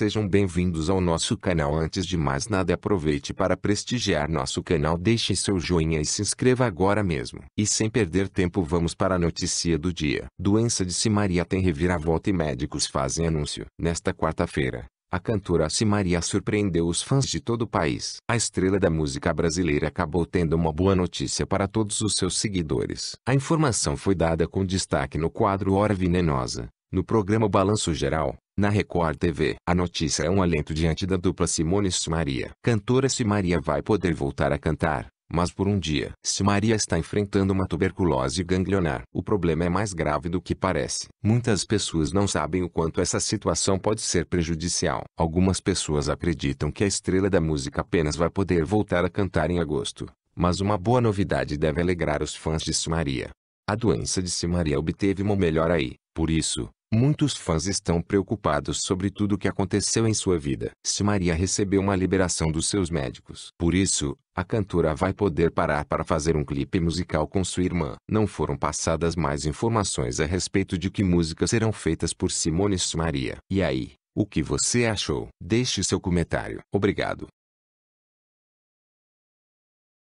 sejam bem-vindos ao nosso canal. Antes de mais nada, aproveite para prestigiar nosso canal, deixe seu joinha e se inscreva agora mesmo. E sem perder tempo, vamos para a notícia do dia. Doença de Simaria tem reviravolta e médicos fazem anúncio. Nesta quarta-feira, a cantora Simaria surpreendeu os fãs de todo o país. A estrela da música brasileira acabou tendo uma boa notícia para todos os seus seguidores. A informação foi dada com destaque no quadro Hora Venenosa, no programa Balanço Geral, na Record TV. A notícia é um alento diante da dupla Simone e Simaria. Cantora Simaria vai poder voltar a cantar, mas por um dia. Simaria está enfrentando uma tuberculose ganglionar. O problema é mais grave do que parece. Muitas pessoas não sabem o quanto essa situação pode ser prejudicial. Algumas pessoas acreditam que a estrela da música apenas vai poder voltar a cantar em agosto. Mas uma boa novidade deve alegrar os fãs de Simaria. A doença de Simaria obteve uma melhora aí. Por isso, Muitos fãs estão preocupados sobre tudo o que aconteceu em sua vida. Se Maria recebeu uma liberação dos seus médicos. Por isso, a cantora vai poder parar para fazer um clipe musical com sua irmã. Não foram passadas mais informações a respeito de que músicas serão feitas por Simone e Maria. E aí, o que você achou? Deixe seu comentário. Obrigado.